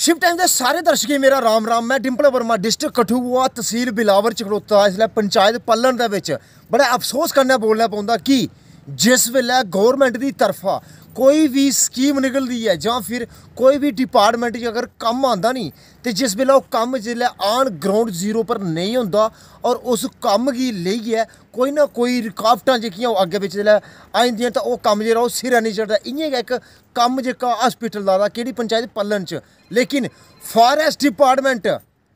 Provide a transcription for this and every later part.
Shiv time ਦੇ ਸਾਰੇ ਦਰਸ਼ਕੀ ਮੇਰਾ ਰਾਮ ਰਾਮ ਮੈਂ ਡਿੰਪਲ ਵਰਮਾ ਡਿਸਟ੍ਰਿਕਟ ਕਠੂਆ ਤਹਿਸੀਲ ਬਿਲਾਵਰ ਚ ਇਸ ਲਈ ਪੰਚਾਇਤ ਪੱਲਣ ਦੇ ਵਿੱਚ ਬੜਾ ਅਫਸੋਸ ਕਰਨਾ ਬੋਲਣਾ ਪਉਂਦਾ ਕਿ ਜਿਸ ਵੇਲੇ ਗਵਰਨਮੈਂਟ ਦੀ ਤਰਫਾ ਕੋਈ ਵੀ ਸਕੀਮ ਨਿਕਲਦੀ ਹੈ ਜਾਂ ਫਿਰ ਕੋਈ ਵੀ ਡਿਪਾਰਟਮੈਂਟ ਜੇ ਅਗਰ ਕੰਮ ਆਂਦਾ ਨਹੀਂ ਤੇ ਜਿਸ ਵੇਲੇ ਉਹ ਕੰਮ ਜਿਹੜਾ ਆਨ ਗਰਾਊਂਡ ਜ਼ੀਰੋ ਪਰ ਨਹੀਂ ਹੁੰਦਾ ਔਰ ਉਸ ਕੰਮ ਕੀ ਲਈ ਹੈ ਕੋਈ ਨਾ ਕੋਈ ਰੁਕਾਵਟਾਂ ਜਿਹੜੀਆਂ ਉਹ ਅੱਗੇ ਵਿੱਚ ਜਿਹੜਾ ਆਉਂਦੀਆਂ ਤਾਂ ਉਹ ਕੰਮ ਜਿਹੜਾ ਉਹ ਸਿਰ ਨਹੀਂ ਚੜਦਾ ਇੰਨੇ ਇੱਕ ਕੰਮ ਜਿਹੜਾ ਹਸਪੀਟਲ ਦਾ ਕਿਹੜੀ ਪੰਚਾਇਤ ਪੱਲਣ ਚ ਲੇਕਿਨ ਫਾਰੈਸਟ ਡਿਪਾਰਟਮੈਂਟ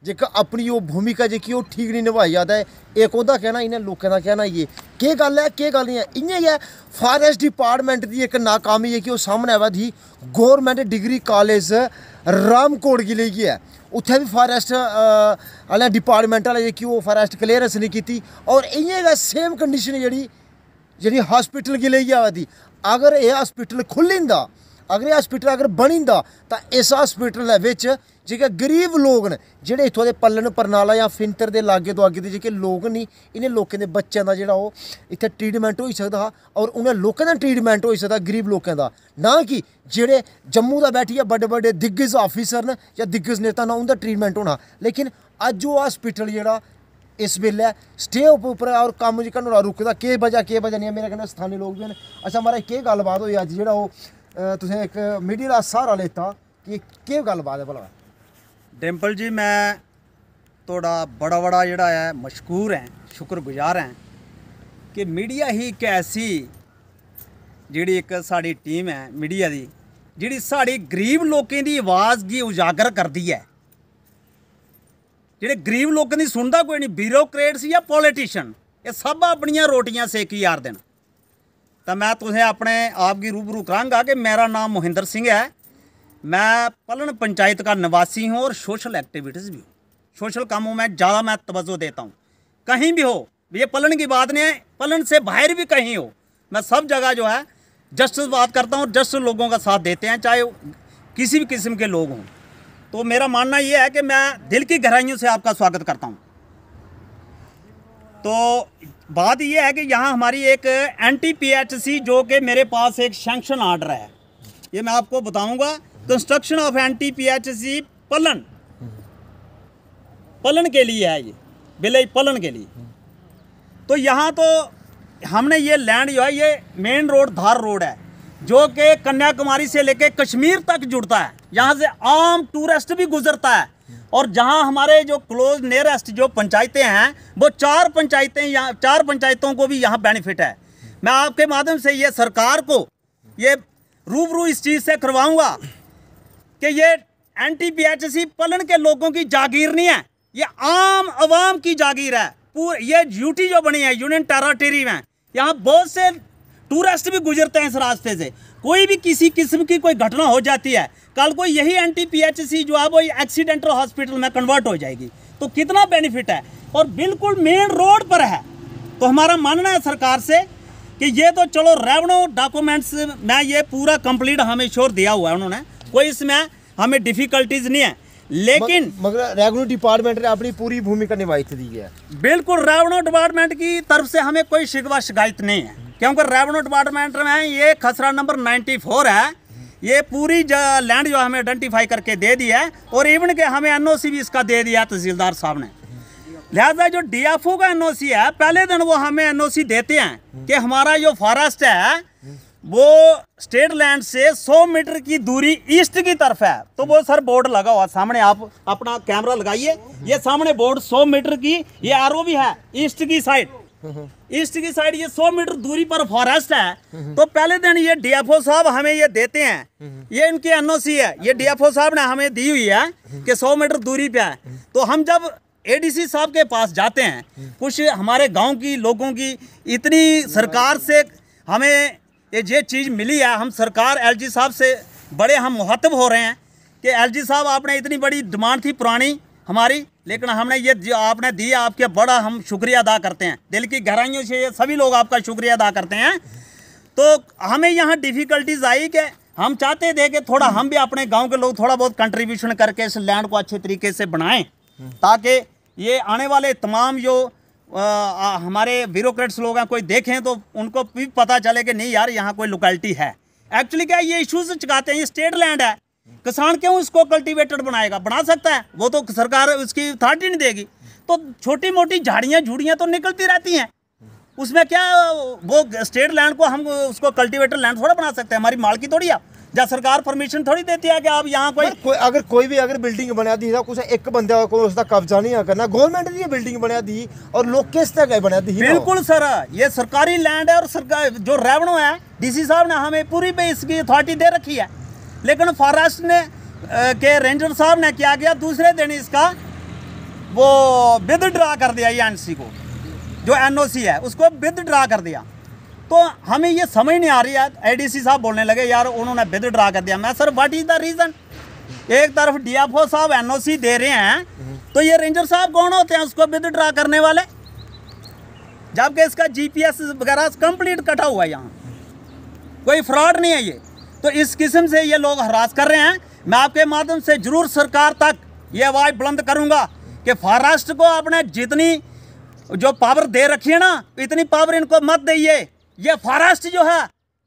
ਜੇਕਰ ਆਪਣੀ ਉਹ ਭੂਮਿਕਾ ਜੇ ਕਿ ਉਹ ਠੀਕ ਨਹੀਂ ਨਿਭਾਈ ਜਾਂਦਾ ਇਹ ਕੋਦਾ ਕਹਿਣਾ ਇਹਨਾਂ ਲੋਕਾਂ ਦਾ ਕਹਿਣਾ ਇਹ ਕੀ ਗੱਲ ਹੈ ਕੀ ਗੱਲ ਨਹੀਂ ਹੈ ਇੰਨੇ ਹੀ ਹੈ ਫਾਰੈਸਟ ਡਿਪਾਰਟਮੈਂਟ ਦੀ ਇੱਕ ਨਾਕਾਮੀ ਹੈ ਕਿ ਉਹ ਸਾਹਮਣੇ ਆਵਾ ਦੀ ਗਵਰਨਮੈਂਟ ਡਿਗਰੀ ਕਾਲਜ ਰਾਮਕੋੜ ਕੀ ਲਈ ਗਿਆ ਉੱਥੇ ਵੀ ਫਾਰੈਸਟ ਵਾਲੇ ਡਿਪਾਰਟਮੈਂਟ ਵਾਲੇ ਕਿ ਉਹ ਫਾਰੈਸਟ ਕਲੀਅਰੈਂਸ ਨਹੀਂ ਕੀਤੀ ਔਰ ਇੰਨੇ ਦਾ ਸੇਮ ਕੰਡੀਸ਼ਨ ਜਿਹੜੀ ਜਿਹੜੀ ਹਸਪੀਟਲ ਕੀ ਲਈ ਆਵਾ ਦੀ ਅਗਰ ਇਹ ਹਸਪੀਟਲ ਖੁੱਲਿੰਦਾ ਅਗਰ ਇਹ ਹਸਪੀਟਲ ਅਗਰ ਬਣਿੰਦਾ ਤਾਂ ਇਸ ਹਸਪੀਟਲ ਦੇ ਵਿੱਚ ਜਿਹੜੇ ਗਰੀਬ ਲੋਕ ਨੇ ਜਿਹੜੇ ਇਥੋਂ ਦੇ ਪੱਲਣ ਪਰਨਾਲਾ ਜਾਂ ਫਿੰਤਰ ਦੇ ਲਾਗੇ ਤੋਂ ਅੱਗੇ ਦੇ ਜਿਹੜੇ ਲੋਕ ਨਹੀਂ ਇਹਨੇ ਲੋਕਾਂ ਦੇ ਬੱਚਿਆਂ ਦਾ ਜਿਹੜਾ ਉਹ ਇੱਥੇ ਟ੍ਰੀਟਮੈਂਟ ਹੋਈ ਸਕਦਾ ਔਰ ਉਹਨਾਂ ਲੋਕਾਂ ਦਾ ਟ੍ਰੀਟਮੈਂਟ ਹੋਈ ਸਕਦਾ ਗਰੀਬ ਲੋਕਾਂ ਦਾ ਨਾ ਕਿ ਜਿਹੜੇ ਜੰਮੂ ਦਾ ਬੈਠੀ ਆ ਵੱਡੇ ਵੱਡੇ ਦਿੱਗਜ ਆਫੀਸਰ ਨੇ ਜਾਂ ਦਿੱਗਜ ਨੇਤਾ ਨਾ ਉਹਦਾ ਟ੍ਰੀਟਮੈਂਟ ਹੋਣਾ ਲੇਕਿਨ ਅੱਜ ਉਹ ਹਸਪੀਟਲ ਜਿਹੜਾ ਇਸ ਵੇਲੇ ਸਟੇ ਉਪ ਉਪਰ ਔਰ ਕੰਮ ਜਿਕਨ ਰੁਕਦਾ ਕੀ ਵਜਾ ਕੀ ਵਜਾ ਨਹੀਂ ਮੇਰੇ ਕਹਿੰਦੇ ਸਥਾਨੀ ਲੋਕ ਵੀ ਨੇ ਅੱਛਾ ਮਾਰਾ ਕੀ ਗੱਲਬਾਤ ਹੋਈ ਅੱਜ ਜਿਹੜਾ ਉਹ ਤੁਸੀਂ ਇੱਕ ਮੀਡੀਆ ਦਾ ਸਹਾਰਾ ਲੈਤਾ ਕਿ ਕੀ ਗੱਲਬਾਤ ਹੈ ਭਲਾ ਡਿੰਪਲ ਜੀ ਮੈਂ ਤੁਹਾਡਾ ਬੜਾ ਬੜਾ ਜਿਹੜਾ ਹੈ ਮਸ਼ਕੂਰ ਹੈ ਸ਼ੁਕਰਗੁਜ਼ਾਰ ਹੈ ਕਿ ਮੀਡੀਆ ਹੀ ਇੱਕ ਐਸੀ ਜਿਹੜੀ ਇੱਕ ਸਾਡੀ ਟੀਮ ਹੈ ਮੀਡੀਆ ਦੀ ਜਿਹੜੀ ਸਾਡੀ ਗਰੀਬ ਲੋਕਾਂ ਦੀ ਆਵਾਜ਼ ਦੀ ਉਜਾਗਰ ਕਰਦੀ ਹੈ ਜਿਹੜੇ ਗਰੀਬ ਲੋਕਾਂ ਦੀ ਸੁਣਦਾ ਕੋਈ ਨਹੀਂ ਬਿਊਰੋਕਰੇਟਸ ਜਾਂ ਪੋਲੀਟੀਸ਼ੀਅਨ ਇਹ ਸਭ ਆਪਣੀਆਂ ਰੋਟੀਆਂ ਸੇਕੀ ਯਾਰ ਦੇਣ तो मैं तुम्हें अपने आप की रूबरू करा कि मेरा नाम मोहिंद्र सिंह है मैं पलन पंचायत का निवासी हूँ और सोशल एक्टिविटीज़ भी हूँ सोशल कामों में ज़्यादा मैं तवज्जो देता हूँ कहीं भी हो ये पलन की बात नहीं है पलन से बाहर भी कहीं हो मैं सब जगह जो है जस्टिस बात करता हूँ जस्ट लोगों का साथ देते हैं चाहे किसी भी किस्म के लोग हों तो मेरा मानना ये है कि मैं दिल की गहराइयों से आपका स्वागत करता हूँ तो बात यह है कि यहाँ हमारी एक एन टी जो कि मेरे पास एक सेंक्शन आर्डर है ये मैं आपको बताऊंगा construction of N T plan plan के लिए है ये विलेज पलन के लिए तो यहाँ तो हमने ये लैंड जो है ये मेन रोड धार रोड है जो कि कन्याकुमारी से लेके कश्मीर तक जुड़ता है यहाँ से आम टूरिस्ट भी गुजरता है और जहां हमारे जो क्लोज नियरेस्ट जो पंचायतें हैं वो चार पंचायतें यहाँ चार पंचायतों को भी यहाँ बेनिफिट है मैं आपके माध्यम से ये सरकार को ये रूबरू इस चीज़ से करवाऊँगा कि ये N T P H C plan के लोगों की जागीर नहीं है ये आम आवाम की जागीर है पूरे ये ड्यूटी जो बनी है यूनियन टेरिटरी में यहाँ बहुत से टूरिस्ट भी गुजरते हैं इस रास्ते से कोई भी किसी किस्म की कोई घटना हो जाती है कल को यही एन टी जो है वो एक्सीडेंटल हॉस्पिटल में कन्वर्ट हो जाएगी तो कितना बेनिफिट है और बिल्कुल मेन रोड पर है तो हमारा मानना है सरकार से कि ये तो चलो रेवनो डॉक्यूमेंट्स में ये पूरा कंप्लीट हमें शोर दिया हुआ है उन्होंने कोई इसमें हमें डिफिकल्टीज नहीं है लेकिन मगर रेवन्यू डिपार्टमेंट ने अपनी पूरी भूमिका निभाई थी दी है बिल्कुल रेवेन्यू डिपार्टमेंट की तरफ से हमें कोई शिकवा शिकायत नहीं है क्योंकि रेवन्यू डिपार्टमेंट में ये खसरा नंबर 94 है ये पूरी लैंड जो हमें आइडेंटिफाई करके दे दी है और इवन के हमें एनओसी भी इसका दे दिया तहसीलदार तो साहब ने लिहाजा जो डीएफओ का एनओसी है पहले दिन वो हमें एनओसी देते हैं कि हमारा जो फॉरेस्ट है वो स्टेट लैंड से 100 मीटर की दूरी ईस्ट की तरफ है तो वो सर बोर्ड लगा हुआ सामने आप अपना कैमरा लगाइए ये सामने बोर्ड 100 मीटर की ये आर भी है ईस्ट की साइड ईस्ट की साइड ये 100 मीटर दूरी पर फॉरेस्ट है तो पहले दिन ये डीएफओ साहब हमें ये देते हैं ये इनकी एनओसी है ये डीएफओ साहब ने हमें दी हुई है कि 100 मीटर दूरी पे है तो हम जब एडीसी साहब के पास जाते हैं कुछ हमारे गांव की लोगों की इतनी सरकार से हमें ये जे चीज़ मिली है हम सरकार जी साहब से बड़े हम महत्व हो रहे हैं कि जी साहब आपने इतनी बड़ी डिमांड थी पुरानी हमारी लेकिन हमने ये जो आपने दी आपके बड़ा हम शुक्रिया अदा करते हैं दिल की गहराइयों से ये सभी लोग आपका शुक्रिया अदा करते हैं तो हमें यहाँ डिफ़िकल्टीज आई कि हम चाहते थे कि थोड़ा हम भी अपने गांव के लोग थोड़ा बहुत कंट्रीब्यूशन करके इस लैंड को अच्छे तरीके से बनाएं ताकि ये आने वाले तमाम जो आ, आ, हमारे ब्यूरोक्रेट्स लोग हैं कोई देखें तो उनको भी पता चले कि नहीं यार यहाँ कोई लोकेलिटी है एक्चुअली क्या ये इशूज़ चुकाते हैं ये स्टेट लैंड है किसान क्यों इसको कल्टीवेटेड बनाएगा बना सकता है वो तो सरकार उसकी अथॉरिटी नहीं देगी तो छोटी मोटी झाड़ियाँ झूड़ियाँ तो निकलती रहती हैं उसमें क्या वो स्टेट लैंड को हम उसको कल्टीवेटर लैंड थोड़ा बना सकते हैं हमारी मालकी थोड़ी आप या सरकार परमिशन थोड़ी देती है कि आप यहाँ कोई को, अगर कोई भी अगर बिल्डिंग बना दी कुछ एक बंद को उसका कब्जा नहीं करना गवर्नमेंट ने बिल्डिंग बना दी और लोग किस तरह बना दी बिल्कुल सर ये सरकारी लैंड है और सरकार जो रेवन्यू है डीसी साहब ने हमें पूरी इसकी अथॉरिटी दे रखी है लेकिन फॉरेस्ट ने के रेंजर साहब ने क्या किया दूसरे दिन इसका वो विद ड्रा कर दिया ये e एनसी को जो एनओसी है उसको विद ड्रा कर दिया तो हमें ये समझ नहीं आ रही है एडीसी साहब बोलने लगे यार उन्होंने विद ड्रा कर दिया मैं sir what is the reason एक तरफ डीएफओ साहब एनओसी दे रहे हैं तो ये रेंजर साहब कौन होते हैं उसको विद ड्रा करने वाले जबकि इसका एस वगैरह कंप्लीट कटा हुआ है यहाँ कोई फ्रॉड नहीं है ये तो इस किस्म से ये लोग हरास कर रहे हैं मैं आपके माध्यम से जरूर सरकार तक ये आवाज़ बुलंद करूँगा कि महाराष्ट्र को आपने जितनी जो पावर दे रखी है ना इतनी पावर इनको मत दीजिए ये महाराष्ट्र जो है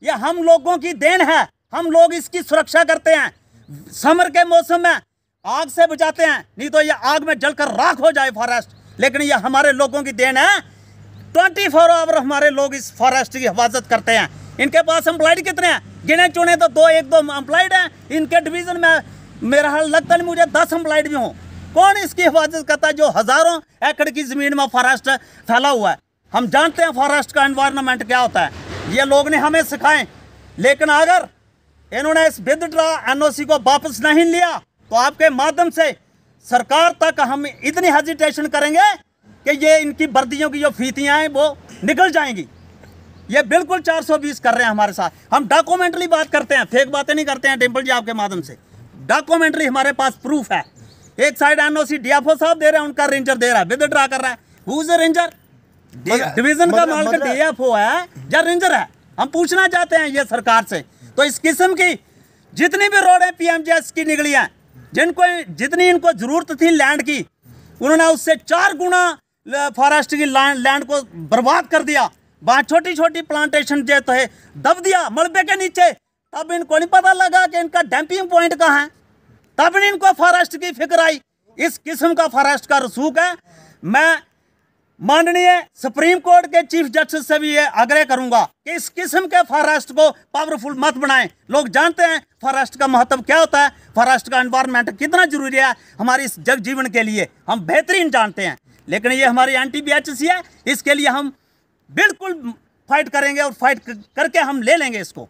ये हम लोगों की देन है हम लोग इसकी सुरक्षा करते हैं समर के मौसम में आग से बचाते हैं नहीं तो ये आग में जलकर राख हो जाए फॉरेस्ट लेकिन ये हमारे लोगों की देन है ट्वेंटी फोर आवर हमारे लोग इस फॉरेस्ट की हिफाजत करते हैं इनके पास एम्प्लॉयड कितने हैं गिने चुने तो दो एक दो एम्प्लाइड हैं इनके डिवीज़न में मेरा हाल लगता नहीं मुझे दस एम्प्लाइड भी हों कौन इसकी हिफाजत करता है जो हज़ारों एकड़ की ज़मीन में फॉरेस्ट फैला हुआ है हम जानते हैं फॉरेस्ट का इन्वायरमेंट क्या होता है ये लोग ने हमें सिखाए लेकिन अगर इन्होंने इस विदड्रा एन को वापस नहीं लिया तो आपके माध्यम से सरकार तक हम इतनी हेजिटेशन करेंगे कि ये इनकी वर्दियों की जो फीतियाँ हैं वो निकल जाएंगी ये बिल्कुल 420 कर रहे हैं हमारे साथ हम डॉक्यूमेंट्री बात करते हैं फेक बातें नहीं करते हैं डिम्पल जी आपके माध्यम से डॉक्यूमेंट्री हमारे पास प्रूफ है एक साइड एनओसी ओ साहब दे रहे हैं उनका रेंजर दे रहा है विदड्रा कर रहा है रेंजर डिवीजन का माल डीएफओ है या रेंजर है हम पूछना चाहते हैं ये सरकार से तो इस किस्म की जितनी भी रोडें पीएमजीएस की निकली है जिनको जितनी इनको ज़रूरत थी लैंड की उन्होंने उससे चार गुना फॉरेस्ट की लैंड को बर्बाद कर दिया वहाँ छोटी छोटी प्लांटेशन तो है दब दिया मलबे के नीचे तब इनको नहीं पता लगा कि इनका डैम्पिंग पॉइंट कहाँ है तब इनको फॉरेस्ट की फिक्र आई इस किस्म का फॉरेस्ट का रसूख है मैं माननीय सुप्रीम कोर्ट के चीफ जस्टिस से भी ये आग्रह करूंगा कि इस किस्म के फॉरेस्ट को पावरफुल मत बनाएं लोग जानते हैं फॉरेस्ट का महत्व क्या होता है फॉरेस्ट का एनवायरनमेंट कितना जरूरी है हमारी इस जग जीवन के लिए हम बेहतरीन जानते हैं लेकिन ये हमारी एन टी है इसके लिए हम बिल्कुल फाइट करेंगे और फाइट करके हम ले लेंगे इसको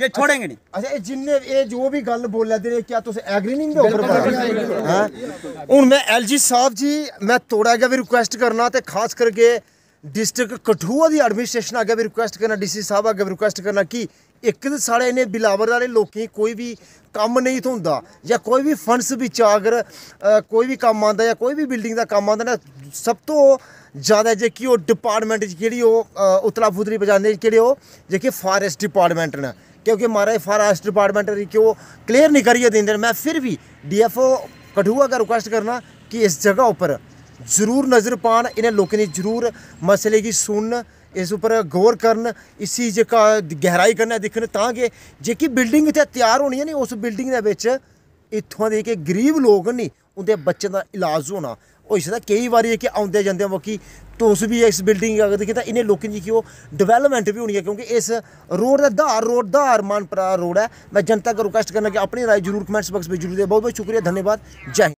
ये अच्छा, छोड़ेंगे नहीं अच्छा जिन्ने ये जो भी गल बोला दे क्या तुस एग्री नहीं दे ऊपर हूं मैं साहब जी मैं थोड़ा अगे भी रिक्वेस्ट करना खास करके डिस्ट्रिक्ट कठुआ दी एडमिनिस्ट्रेशन अगे भी रिक्वेस्ट करना डीसी साहब अगे भी रिक्वेस्ट करना कि ਇੱਕ ਤਾਂ ਸਾਲੇ ਇਹਨੇ ਬਿਲਾਵਰ ਵਾਲੇ ਲੋਕੀ ਕੋਈ ਵੀ ਕੰਮ ਨਹੀਂ ਹੁੰਦਾ ਜਾਂ ਕੋਈ ਵੀ ਫੰਡਸ ਵਿੱਚ ਚਾਗਰ ਕੋਈ ਵੀ ਕੰਮ ਆਂਦਾ ਜਾਂ ਕੋਈ ਵੀ ਬਿਲਡਿੰਗ ਦਾ ਕੰਮ ਆਂਦਾ ਨਾ ਸਭ ਤੋਂ ਜ਼ਿਆਦਾ ਜੇ ਕਿ ਉਹ ਡਿਪਾਰਟਮੈਂਟ ਜਿਹੜੀ ਉਹ ਉਤਲਾ ਫੁਦਰੀ ਬਜਾਉਂਦੇ ਕਿਹੜੇ ਉਹ ਜੇ ਕਿ ਫਾਰੈਸਟ ਡਿਪਾਰਟਮੈਂਟ ਨਾ ਕਿਉਂਕਿ ਮਾਰੇ ਫਾਰੈਸਟ ਡਿਪਾਰਟਮੈਂਟ ਰਿ ਕਿਉਂ ਕਲੀਅਰ ਨਹੀਂ ਕਰੀਏ ਦਿੰਦੇ ਮੈਂ ਫਿਰ ਵੀ ਡੀਐਫਓ ਕਠੂਆ ਦਾ ਰਿਕੁਐਸਟ ਕਰਨਾ ਕਿ ਇਸ ਜਗ੍ਹਾ ਉੱਪਰ ਜ਼ਰੂਰ ਨਜ਼ਰ ਪਾਣ ਇਹਨਾਂ ਲੋਕਾਂ ਦੀ ਜ਼ਰੂਰ ਮਸਲੇ ਕੀ ਸੁਣਨ ਇਸ ਉੱਪਰ ਗੌਰ ਕਰਨ ਇਸੀ ਜਿਹਾ ਗਹਿਰਾਈ ਕਰਨਾ ਦੇਖਣ ਤਾਂ ਕਿ ਜੇ ਕੀ ਬਿਲਡਿੰਗ ਇੱਥੇ ਤਿਆਰ ਹੋਣੀ ਹੈ ਨਹੀਂ ਉਸ ਬਿਲਡਿੰਗ ਦੇ ਵਿੱਚ ਇੱਥੋਂ ਦੇ ਕੇ ਗਰੀਬ ਲੋਕ ਨਹੀਂ ਉਹਦੇ ਬੱਚੇ ਦਾ ਇਲਾਜ ਹੋਣਾ ਉਹ ਇਸ ਦਾ ਕਈ ਵਾਰੀ ਹੈ ਕਿ ਆਉਂਦੇ ਜਾਂਦੇ ਆ ਵਕੀ ਤੋਸ ਵੀ ਇਸ ਬਿਲਡਿੰਗ ਅਗਰ ਦੇਖੇ ਤਾਂ ਇਹਨੇ ਲੋਕਾਂ ਦੀ ਕਿ ਉਹ ਡਿਵੈਲਪਮੈਂਟ ਵੀ ਹੋਣੀ ਹੈ ਕਿਉਂਕਿ ਇਸ ਰੋਡ ਦਾ ਧਾਰ ਰੋਡ ਦਾ ਹਰਮਨਪਰਾ ਰੋਡ ਹੈ ਮੈਂ ਜਨਤਾ ਕੋ ਰਿਕਵੈਸਟ ਕਰਨਾ ਕਿ ਆਪਣੀ رائے ਜਰੂਰ ਕਮੈਂਟਸ ਬਾਕਸ ਵਿੱਚ ਜਰੂਰ ਦੇ ਬਹੁਤ ਬਹੁਤ ਸ਼ੁਕਰੀਆ ਧੰਨਵਾਦ ਜੈ